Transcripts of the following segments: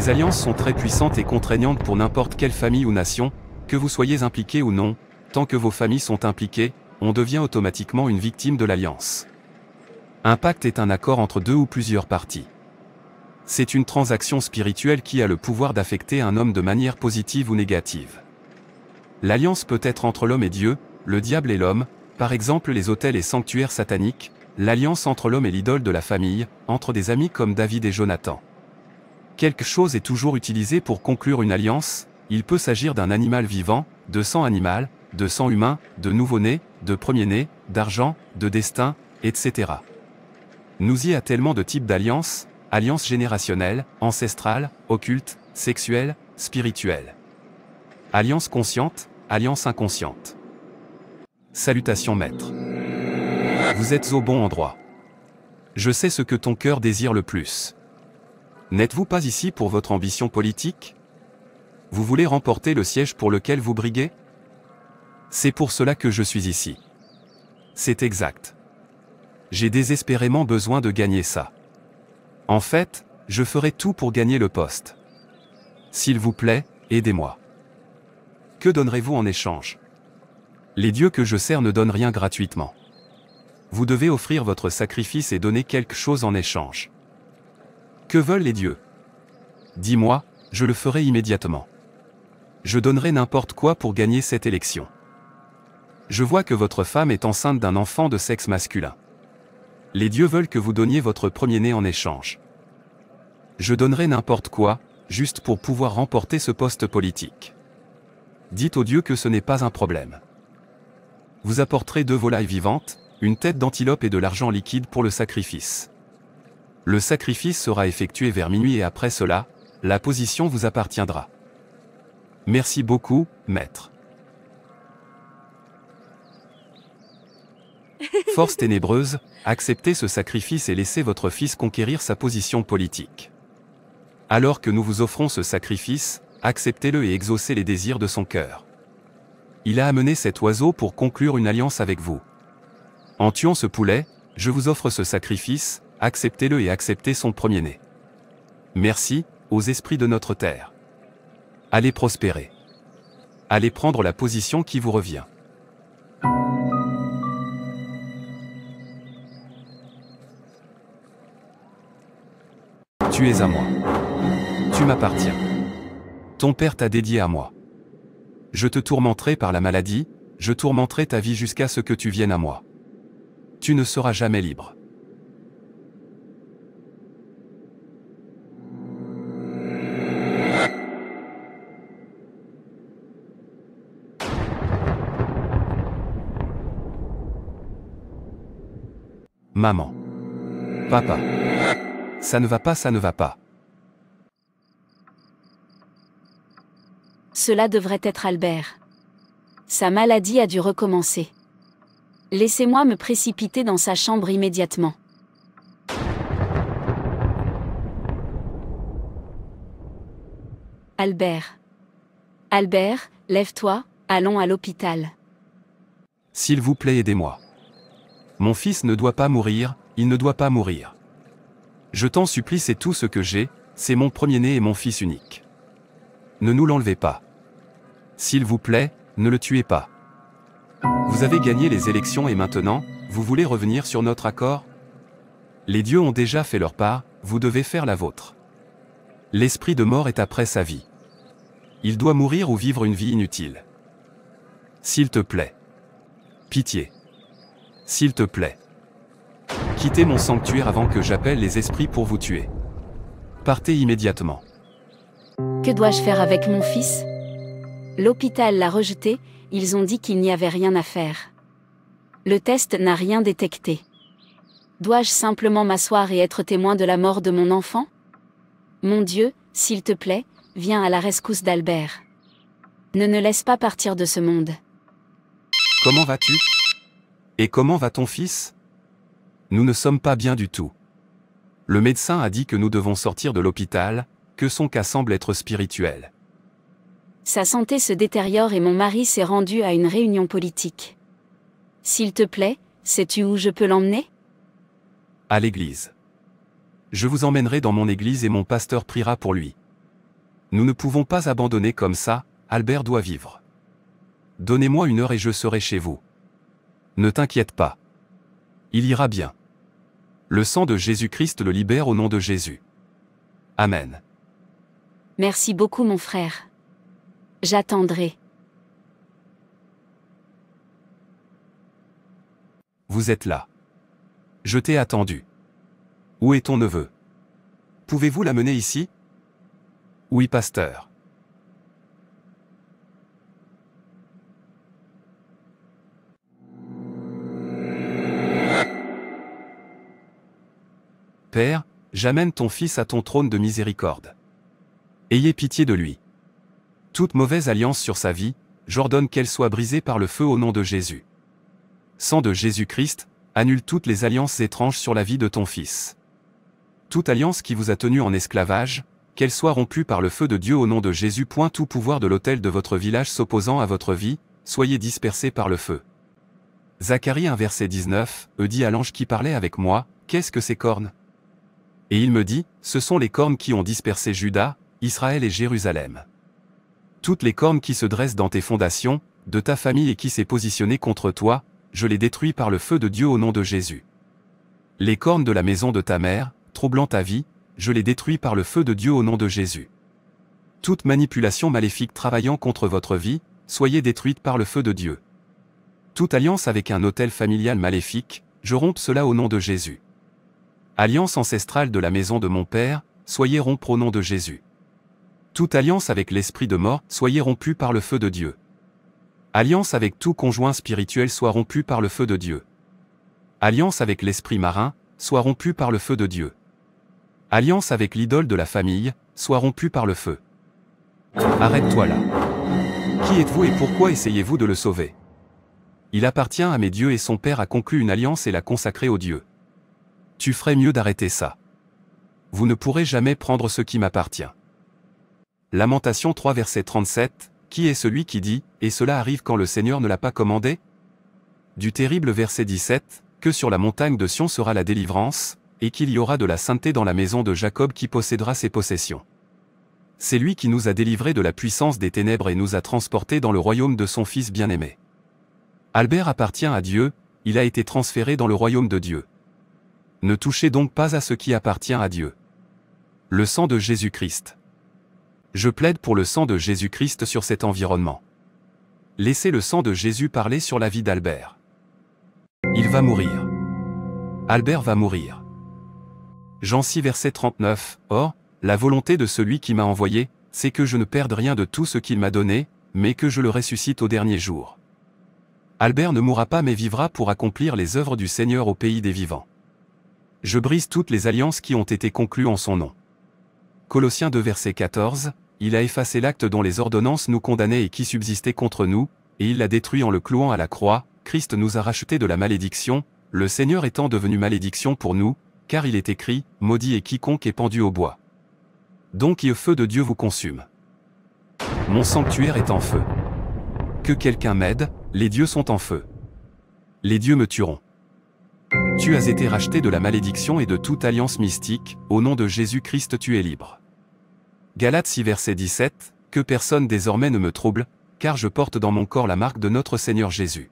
Les alliances sont très puissantes et contraignantes pour n'importe quelle famille ou nation, que vous soyez impliqué ou non, tant que vos familles sont impliquées, on devient automatiquement une victime de l'alliance. Un pacte est un accord entre deux ou plusieurs parties. C'est une transaction spirituelle qui a le pouvoir d'affecter un homme de manière positive ou négative. L'alliance peut être entre l'homme et Dieu, le diable et l'homme, par exemple les hôtels et sanctuaires sataniques, l'alliance entre l'homme et l'idole de la famille, entre des amis comme David et Jonathan quelque chose est toujours utilisé pour conclure une alliance, il peut s'agir d'un animal vivant, de sang animal, de sang humain, de nouveau-né, de premier-né, d'argent, de destin, etc. Nous y a tellement de types d'alliances, alliances générationnelles, ancestrales, occultes, sexuelles, spirituelles. Alliance consciente, alliance inconsciente. Salutations maître. Vous êtes au bon endroit. Je sais ce que ton cœur désire le plus. N'êtes-vous pas ici pour votre ambition politique Vous voulez remporter le siège pour lequel vous briguez C'est pour cela que je suis ici. C'est exact. J'ai désespérément besoin de gagner ça. En fait, je ferai tout pour gagner le poste. S'il vous plaît, aidez-moi. Que donnerez-vous en échange Les dieux que je sers ne donnent rien gratuitement. Vous devez offrir votre sacrifice et donner quelque chose en échange. Que veulent les dieux Dis-moi, je le ferai immédiatement. Je donnerai n'importe quoi pour gagner cette élection. Je vois que votre femme est enceinte d'un enfant de sexe masculin. Les dieux veulent que vous donniez votre premier-né en échange. Je donnerai n'importe quoi, juste pour pouvoir remporter ce poste politique. Dites aux dieux que ce n'est pas un problème. Vous apporterez deux volailles vivantes, une tête d'antilope et de l'argent liquide pour le sacrifice. Le sacrifice sera effectué vers minuit et après cela, la position vous appartiendra. Merci beaucoup, maître. Force ténébreuse, acceptez ce sacrifice et laissez votre fils conquérir sa position politique. Alors que nous vous offrons ce sacrifice, acceptez-le et exaucez les désirs de son cœur. Il a amené cet oiseau pour conclure une alliance avec vous. En tuant ce poulet, je vous offre ce sacrifice, acceptez-le et acceptez son premier-né. Merci, aux esprits de notre terre. Allez prospérer. Allez prendre la position qui vous revient. Tu es à moi. Tu m'appartiens. Ton Père t'a dédié à moi. Je te tourmenterai par la maladie, je tourmenterai ta vie jusqu'à ce que tu viennes à moi. Tu ne seras jamais libre. Maman. Papa. Ça ne va pas, ça ne va pas. Cela devrait être Albert. Sa maladie a dû recommencer. Laissez-moi me précipiter dans sa chambre immédiatement. Albert. Albert, lève-toi, allons à l'hôpital. S'il vous plaît, aidez-moi. Mon fils ne doit pas mourir, il ne doit pas mourir. Je t'en supplie, c'est tout ce que j'ai, c'est mon premier-né et mon fils unique. Ne nous l'enlevez pas. S'il vous plaît, ne le tuez pas. Vous avez gagné les élections et maintenant, vous voulez revenir sur notre accord Les dieux ont déjà fait leur part, vous devez faire la vôtre. L'esprit de mort est après sa vie. Il doit mourir ou vivre une vie inutile. S'il te plaît. Pitié. S'il te plaît. Quittez mon sanctuaire avant que j'appelle les esprits pour vous tuer. Partez immédiatement. Que dois-je faire avec mon fils L'hôpital l'a rejeté, ils ont dit qu'il n'y avait rien à faire. Le test n'a rien détecté. Dois-je simplement m'asseoir et être témoin de la mort de mon enfant Mon Dieu, s'il te plaît, viens à la rescousse d'Albert. Ne ne laisse pas partir de ce monde. Comment vas-tu et comment va ton fils Nous ne sommes pas bien du tout. Le médecin a dit que nous devons sortir de l'hôpital, que son cas semble être spirituel. Sa santé se détériore et mon mari s'est rendu à une réunion politique. S'il te plaît, sais-tu où je peux l'emmener À l'église. Je vous emmènerai dans mon église et mon pasteur priera pour lui. Nous ne pouvons pas abandonner comme ça, Albert doit vivre. Donnez-moi une heure et je serai chez vous. Ne t'inquiète pas. Il ira bien. Le sang de Jésus-Christ le libère au nom de Jésus. Amen. Merci beaucoup mon frère. J'attendrai. Vous êtes là. Je t'ai attendu. Où est ton neveu Pouvez-vous l'amener ici Oui, pasteur. Père, j'amène ton Fils à ton trône de miséricorde. Ayez pitié de lui. Toute mauvaise alliance sur sa vie, j'ordonne qu'elle soit brisée par le feu au nom de Jésus. Sang de Jésus-Christ, annule toutes les alliances étranges sur la vie de ton Fils. Toute alliance qui vous a tenu en esclavage, qu'elle soit rompue par le feu de Dieu au nom de Jésus. Point Tout pouvoir de l'autel de votre village s'opposant à votre vie, soyez dispersés par le feu. Zacharie 1 verset 19, e dit à l'ange qui parlait avec moi, Qu'est-ce que ces cornes et il me dit, ce sont les cornes qui ont dispersé Juda, Israël et Jérusalem. Toutes les cornes qui se dressent dans tes fondations, de ta famille et qui s'est positionnée contre toi, je les détruis par le feu de Dieu au nom de Jésus. Les cornes de la maison de ta mère, troublant ta vie, je les détruis par le feu de Dieu au nom de Jésus. Toute manipulation maléfique travaillant contre votre vie, soyez détruite par le feu de Dieu. Toute alliance avec un hôtel familial maléfique, je romps cela au nom de Jésus. Alliance ancestrale de la maison de mon Père, soyez rompu au nom de Jésus. Toute alliance avec l'esprit de mort, soyez rompue par le feu de Dieu. Alliance avec tout conjoint spirituel, soit rompue par le feu de Dieu. Alliance avec l'esprit marin, soit rompue par le feu de Dieu. Alliance avec l'idole de la famille, soit rompue par le feu. Arrête-toi là. Qui êtes-vous et pourquoi essayez-vous de le sauver Il appartient à mes dieux et son Père a conclu une alliance et l'a consacrée aux dieux. Tu ferais mieux d'arrêter ça. Vous ne pourrez jamais prendre ce qui m'appartient. Lamentation 3 verset 37, Qui est celui qui dit, et cela arrive quand le Seigneur ne l'a pas commandé Du terrible verset 17, Que sur la montagne de Sion sera la délivrance, et qu'il y aura de la sainteté dans la maison de Jacob qui possédera ses possessions. C'est lui qui nous a délivrés de la puissance des ténèbres et nous a transportés dans le royaume de son Fils bien-aimé. Albert appartient à Dieu, il a été transféré dans le royaume de Dieu. Ne touchez donc pas à ce qui appartient à Dieu. Le sang de Jésus-Christ. Je plaide pour le sang de Jésus-Christ sur cet environnement. Laissez le sang de Jésus parler sur la vie d'Albert. Il va mourir. Albert va mourir. Jean 6 verset 39, Or, la volonté de celui qui m'a envoyé, c'est que je ne perde rien de tout ce qu'il m'a donné, mais que je le ressuscite au dernier jour. Albert ne mourra pas mais vivra pour accomplir les œuvres du Seigneur au pays des vivants. Je brise toutes les alliances qui ont été conclues en son nom. Colossiens 2 verset 14, il a effacé l'acte dont les ordonnances nous condamnaient et qui subsistait contre nous, et il l'a détruit en le clouant à la croix, Christ nous a racheté de la malédiction, le Seigneur étant devenu malédiction pour nous, car il est écrit, maudit est quiconque est pendu au bois. Donc le feu de Dieu vous consume. Mon sanctuaire est en feu. Que quelqu'un m'aide, les dieux sont en feu. Les dieux me tueront. Tu as été racheté de la malédiction et de toute alliance mystique, au nom de Jésus-Christ tu es libre. Galates 6 verset 17, Que personne désormais ne me trouble, car je porte dans mon corps la marque de notre Seigneur Jésus.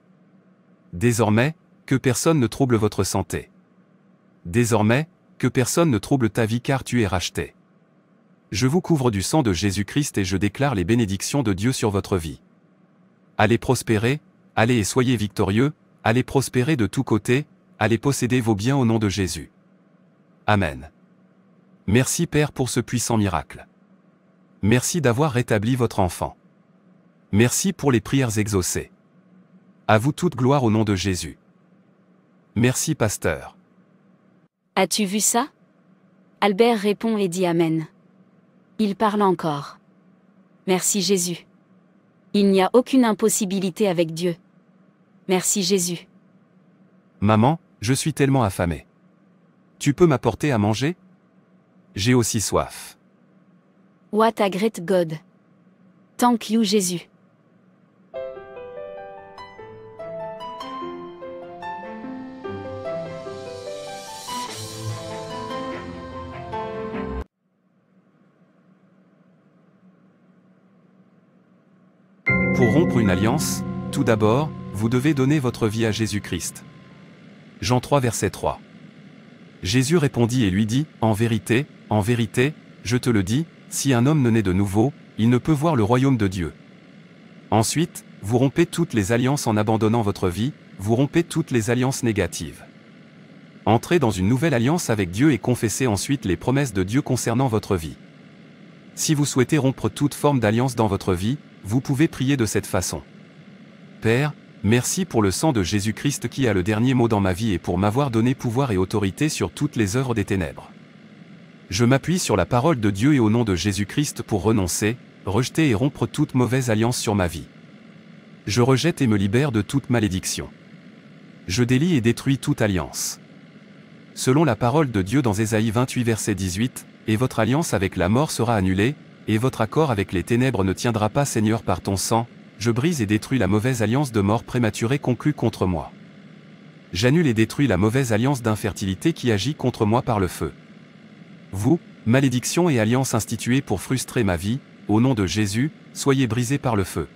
Désormais, que personne ne trouble votre santé. Désormais, que personne ne trouble ta vie car tu es racheté. Je vous couvre du sang de Jésus-Christ et je déclare les bénédictions de Dieu sur votre vie. Allez prospérer, allez et soyez victorieux, allez prospérer de tous côtés, allez posséder vos biens au nom de Jésus. Amen. Merci Père pour ce puissant miracle. Merci d'avoir rétabli votre enfant. Merci pour les prières exaucées. À vous toute gloire au nom de Jésus. Merci Pasteur. As-tu vu ça Albert répond et dit Amen. Il parle encore. Merci Jésus. Il n'y a aucune impossibilité avec Dieu. Merci Jésus. Maman, je suis tellement affamé. Tu peux m'apporter à manger J'ai aussi soif. What a great God. Thank you Jésus. Pour rompre une alliance, tout d'abord, vous devez donner votre vie à Jésus-Christ. Jean 3 verset 3. Jésus répondit et lui dit, En vérité, en vérité, je te le dis, si un homme ne naît de nouveau, il ne peut voir le royaume de Dieu. Ensuite, vous rompez toutes les alliances en abandonnant votre vie, vous rompez toutes les alliances négatives. Entrez dans une nouvelle alliance avec Dieu et confessez ensuite les promesses de Dieu concernant votre vie. Si vous souhaitez rompre toute forme d'alliance dans votre vie, vous pouvez prier de cette façon. Père, Merci pour le sang de Jésus-Christ qui a le dernier mot dans ma vie et pour m'avoir donné pouvoir et autorité sur toutes les œuvres des ténèbres. Je m'appuie sur la parole de Dieu et au nom de Jésus-Christ pour renoncer, rejeter et rompre toute mauvaise alliance sur ma vie. Je rejette et me libère de toute malédiction. Je délie et détruis toute alliance. Selon la parole de Dieu dans Ésaïe 28 verset 18, Et votre alliance avec la mort sera annulée, et votre accord avec les ténèbres ne tiendra pas Seigneur par ton sang, je brise et détruis la mauvaise alliance de mort prématurée conclue contre moi. J'annule et détruis la mauvaise alliance d'infertilité qui agit contre moi par le feu. Vous, malédiction et alliance instituée pour frustrer ma vie, au nom de Jésus, soyez brisés par le feu.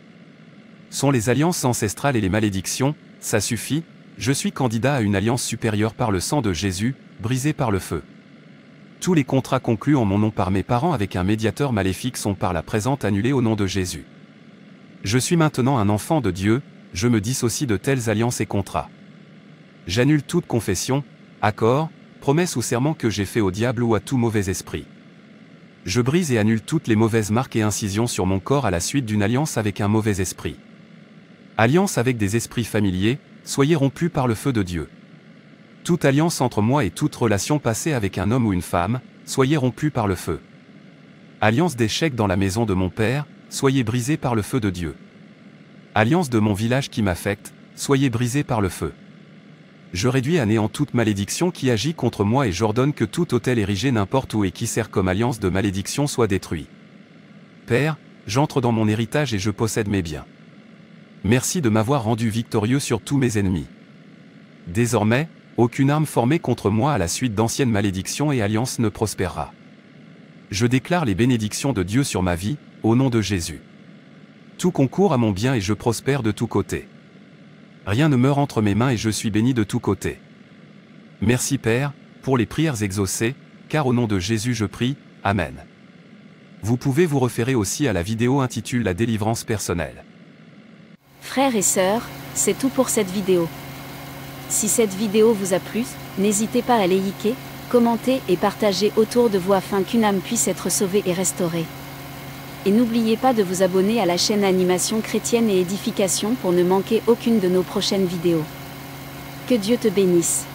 Sont les alliances ancestrales et les malédictions, ça suffit, je suis candidat à une alliance supérieure par le sang de Jésus, brisée par le feu. Tous les contrats conclus en mon nom par mes parents avec un médiateur maléfique sont par la présente annulés au nom de Jésus. Je suis maintenant un enfant de Dieu, je me dissocie de telles alliances et contrats. J'annule toute confession, accord, promesse ou serment que j'ai fait au diable ou à tout mauvais esprit. Je brise et annule toutes les mauvaises marques et incisions sur mon corps à la suite d'une alliance avec un mauvais esprit. Alliance avec des esprits familiers, soyez rompus par le feu de Dieu. Toute alliance entre moi et toute relation passée avec un homme ou une femme, soyez rompus par le feu. Alliance d'échec dans la maison de mon père, soyez brisés par le feu de Dieu. Alliance de mon village qui m'affecte, soyez brisés par le feu. Je réduis à néant toute malédiction qui agit contre moi et j'ordonne que tout hôtel érigé n'importe où et qui sert comme alliance de malédiction soit détruit. Père, j'entre dans mon héritage et je possède mes biens. Merci de m'avoir rendu victorieux sur tous mes ennemis. Désormais, aucune arme formée contre moi à la suite d'anciennes malédictions et alliances ne prospérera. Je déclare les bénédictions de Dieu sur ma vie, au nom de Jésus. Tout concourt à mon bien et je prospère de tous côtés. Rien ne meurt entre mes mains et je suis béni de tous côtés. Merci Père, pour les prières exaucées, car au nom de Jésus je prie, Amen. Vous pouvez vous référer aussi à la vidéo intitulée La délivrance personnelle. Frères et sœurs, c'est tout pour cette vidéo. Si cette vidéo vous a plu, n'hésitez pas à liker, commenter et partager autour de vous afin qu'une âme puisse être sauvée et restaurée et n'oubliez pas de vous abonner à la chaîne Animation chrétienne et édification pour ne manquer aucune de nos prochaines vidéos. Que Dieu te bénisse.